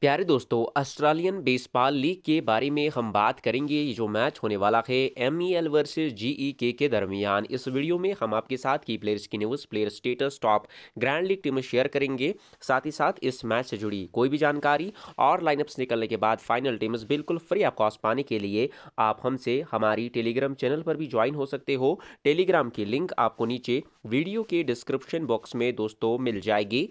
प्यारे दोस्तों Australian baseball league के बारे में हम बात करेंगे जो मैच होने वाला है M E L versus G E K के दरमियान इस वीडियो में हम आपके साथ की प्लेयर्स की news player status top grand league team share करेंगे साथ ही साथ इस मैच से जुड़ी कोई भी जानकारी और लाइनअप्स निकलने के बाद फाइनल टीम्स बिल्कुल फ्री ऑफ कॉस्ट पाने के लिए आप हमसे हमारी टेलीग्राम चैनल पर भी ज्वाइन हो सकते हो टेलीग्राम की लिंक आपको नीचे वीडियो के डिस्क्रिप्शन बॉक्स में दोस्तों मिल जाएगी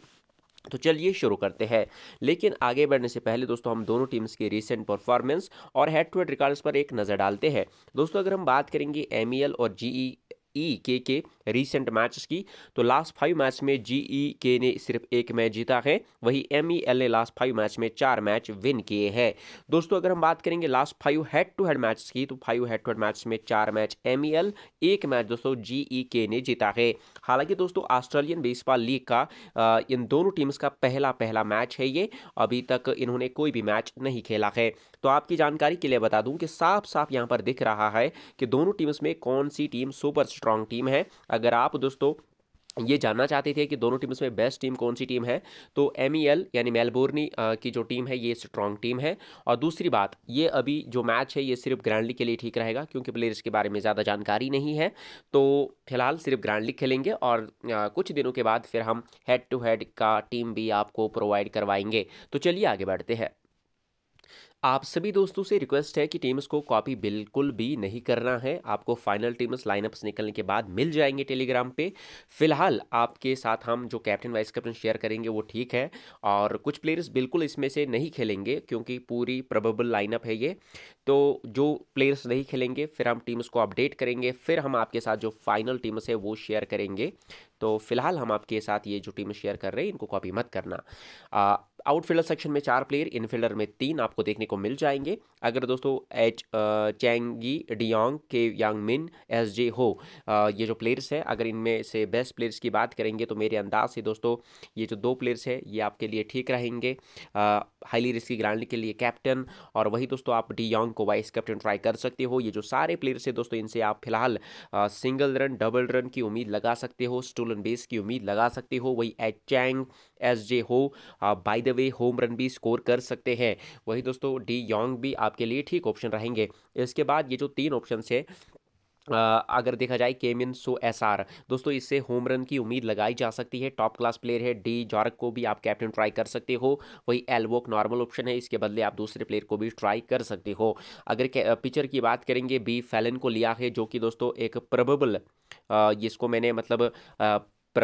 तो चलिए शुरू करते हैं लेकिन आगे बढ़ने से पहले दोस्तों हम दोनों टीम्स की रिसेंट परफॉर्मेंस और हेड टू हेड रिकॉर्ड्स पर एक नज़र डालते हैं दोस्तों अगर हम बात करेंगे एम e और जी ई के के रिसेंट मैच की तो लास्ट फाइव मैच में जी ई के ने सिर्फ एक मैच जीता है वहीं एम ई एल ने लास्ट फाइव मैच में चार मैच विन किए हैं दोस्तों अगर हम बात करेंगे last five head to head match की तो five head to head match में चार मैच एम ई एल एक मैच दोस्तों जी ई के ने जीता है हालांकि दोस्तों ऑस्ट्रेलियन बेसबॉल लीग का इन दोनों टीम्स का पहला पहला मैच है ये अभी तक इन्होंने कोई भी मैच नहीं खेला है तो आपकी जानकारी के लिए बता दूं कि साफ साफ यहां पर दिख रहा है कि दोनों टीम्स में कौन सी team super strong strong team है अगर आप दोस्तों ये जानना चाहते थे कि दोनों टीम्स में बेस्ट टीम कौन सी टीम है तो एम ई एल यानी मेलबोर्नी की जो टीम है ये स्ट्रॉन्ग टीम है और दूसरी बात ये अभी जो मैच है ये सिर्फ ग्रैंड लीग के लिए ठीक रहेगा क्योंकि प्लेयर्स के बारे में ज़्यादा जानकारी नहीं है तो फिलहाल सिर्फ ग्रैंड लीग खेलेंगे और आ, कुछ दिनों के बाद फिर हम हेड टू हेड का टीम भी आपको प्रोवाइड करवाएंगे तो चलिए आगे बढ़ते हैं आप सभी दोस्तों से रिक्वेस्ट है कि टीम्स को कॉपी बिल्कुल भी नहीं करना है आपको फाइनल टीम्स लाइनअप्स निकलने के बाद मिल जाएंगे टेलीग्राम पे फिलहाल आपके साथ हम जो कैप्टन वाइस कैप्टन शेयर करेंगे वो ठीक है और कुछ प्लेयर्स बिल्कुल इसमें से नहीं खेलेंगे क्योंकि पूरी प्रबल लाइनअप है ये तो जो प्लेयर्स नहीं खेलेंगे फिर हम टीम्स को अपडेट करेंगे फिर हम आपके साथ जो फाइनल टीम्स है वो शेयर करेंगे तो फिलहाल हम आपके साथ ये जो टीम शेयर कर रहे हैं इनको कॉपी मत करना आ, आउटफील्डर सेक्शन में चार प्लेयर इनफील्डर में तीन आपको देखने को मिल जाएंगे अगर दोस्तों एच चैंगी डियोंग के यांग मिन एस जे हो आ, ये जो प्लेयर्स हैं अगर इनमें से बेस्ट प्लेयर्स की बात करेंगे तो मेरे अंदाज से दोस्तों ये जो दो प्लेयर्स हैं ये आपके लिए ठीक रहेंगे हाईली रिस्की ग्रांड के लिए कैप्टन और वही दोस्तों आप डी योंग को वाइस कैप्टन ट्राई कर सकते हो ये जो सारे प्लेयर्स हैं दोस्तों इनसे आप फिलहाल सिंगल रन डबल रन की उम्मीद लगा सकते हो स्टोलन बेस की उम्मीद लगा सकते हो वही एच चैंग एस जे हो by the way home run भी स्कोर कर सकते हैं वही दोस्तों डी योंग भी आपके लिए ठीक ऑप्शन रहेंगे इसके बाद ये जो तीन ऑप्शन है आ, अगर देखा जाए केमिन सो एस आर दोस्तों इससे होम रन की उम्मीद लगाई जा सकती है टॉप क्लास प्लेयर है डी जॉर्क को भी आप कैप्टन ट्राई कर सकते हो वही एलवोक नॉर्मल ऑप्शन है इसके बदले आप दूसरे प्लेयर को भी ट्राई कर सकते हो अगर पिचर की बात करेंगे बी फैलन को लिया है जो कि दोस्तों एक प्रबल जिसको मैंने मतलब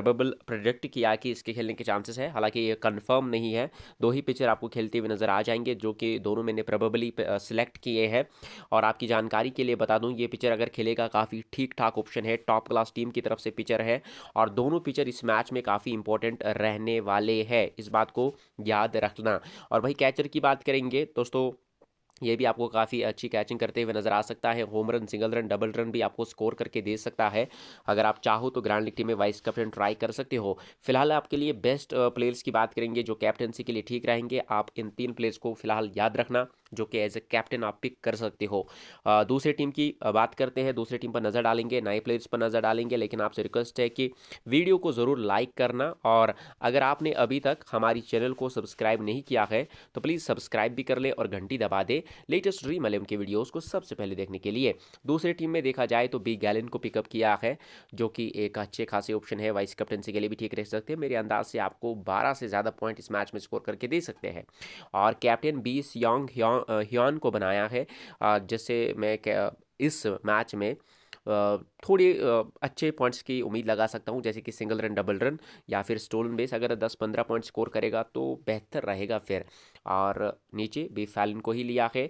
प्रबल प्रोजेक्ट किया कि इसके खेलने के चांसेस है हालांकि ये कन्फर्म नहीं है दो ही पिचर आपको खेलते हुए नज़र आ जाएंगे जो कि दोनों मैंने प्रबेबली सिलेक्ट किए हैं और आपकी जानकारी के लिए बता दूं ये पिचर अगर खेलेगा काफ़ी ठीक ठाक ऑप्शन है टॉप क्लास टीम की तरफ से पिचर है और दोनों पिचर इस मैच में काफ़ी इंपॉर्टेंट रहने वाले हैं इस बात को याद रखना और भाई कैचर की बात करेंगे दोस्तों ये भी आपको काफ़ी अच्छी कैचिंग करते हुए नजर आ सकता है home run single run double run भी आपको स्कोर करके दे सकता है अगर आप चाहो तो ग्रांड लिग टीम में वाइस कैप्टन ट्राई कर सकते हो फिलहाल आपके लिए बेस्ट प्लेयर्स की बात करेंगे जो कैप्टनसी के लिए ठीक रहेंगे आप इन तीन प्लेयर्स को फिलहाल याद रखना जो कि एज ए कैप्टन आप पिक कर सकते हो दूसरी टीम की बात करते हैं दूसरी टीम पर नज़र डालेंगे नए प्लेयर्स पर नज़र डालेंगे लेकिन आपसे रिक्वेस्ट है कि वीडियो को ज़रूर लाइक करना और अगर आपने अभी तक हमारी चैनल को सब्सक्राइब नहीं किया है तो प्लीज़ सब्सक्राइब भी कर ले और घंटी दबा दे लेटेस्ट ड्रीम एलेवन के वीडियोज़ को सबसे पहले देखने के लिए दूसरी टीम में देखा जाए तो बी गैलिन को पिकअप किया है जो कि एक अच्छे खासे ऑप्शन है वाइस कैप्टनसी के लिए भी ठीक रह सकते हैं मेरे अंदाज से आपको बारह से ज़्यादा पॉइंट इस मैच में स्कोर करके दे सकते हैं और कैप्टन बी सियोंग हियन को बनाया है जिससे मैं इस मैच में थोड़े अच्छे पॉइंट्स की उम्मीद लगा सकता हूँ जैसे कि सिंगल रन डबल रन या फिर स्टोलन बेस अगर दस पंद्रह पॉइंट स्कोर करेगा तो बेहतर रहेगा फिर और नीचे बी फैलन को ही लिया है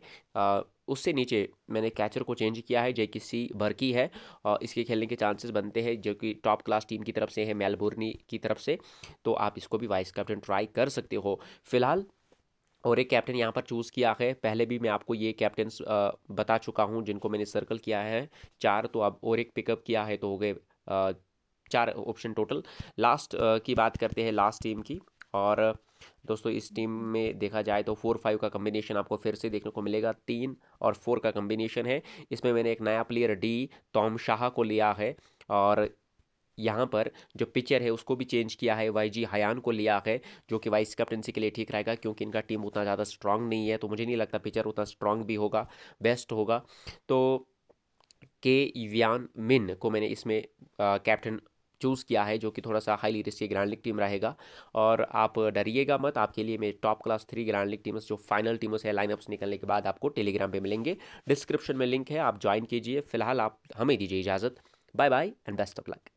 उससे नीचे मैंने कैचर को चेंज किया है जो कि सी बर्की है और इसके खेलने के चांसेस बनते हैं जो कि टॉप क्लास टीम की तरफ से है मेलबोर्नी की तरफ से तो आप इसको भी वाइस कैप्टन ट्राई कर सकते हो फिलहाल और एक कैप्टन यहाँ पर चूज़ किया है पहले भी मैं आपको ये कैप्टन बता चुका हूँ जिनको मैंने सर्कल किया है चार तो अब और एक पिकअप किया है तो हो गए चार ऑप्शन टोटल लास्ट की बात करते हैं लास्ट टीम की और दोस्तों इस टीम में देखा जाए तो फोर फाइव का कम्बिनेशन आपको फिर से देखने को मिलेगा तीन और फोर का कम्बिनेशन है इसमें मैंने एक नया प्लेयर डी टॉम शाह को लिया है और यहाँ पर जो पिचर है उसको भी चेंज किया है वाई जी हयान को लिया है जो कि वाइस कैप्टनसी के लिए ठीक रहेगा क्योंकि इनका टीम उतना ज़्यादा स्ट्रांग नहीं है तो मुझे नहीं लगता पिचर उतना स्ट्रांग भी होगा बेस्ट होगा तो के व्यान मिन को मैंने इसमें कैप्टन चूज़ किया है जो कि थोड़ा सा highly risky grand league team रहेगा और आप डरिएगा मत आपके लिए मैं top class three grand league teams जो फाइनल टीम्स है लाइनअप्स निकलने के बाद आपको टेलीग्राम पे मिलेंगे डिस्क्रिप्शन में लिंक है आप ज्वाइन कीजिए फिलहाल आप हमें दीजिए इजाज़त bye bye and best of luck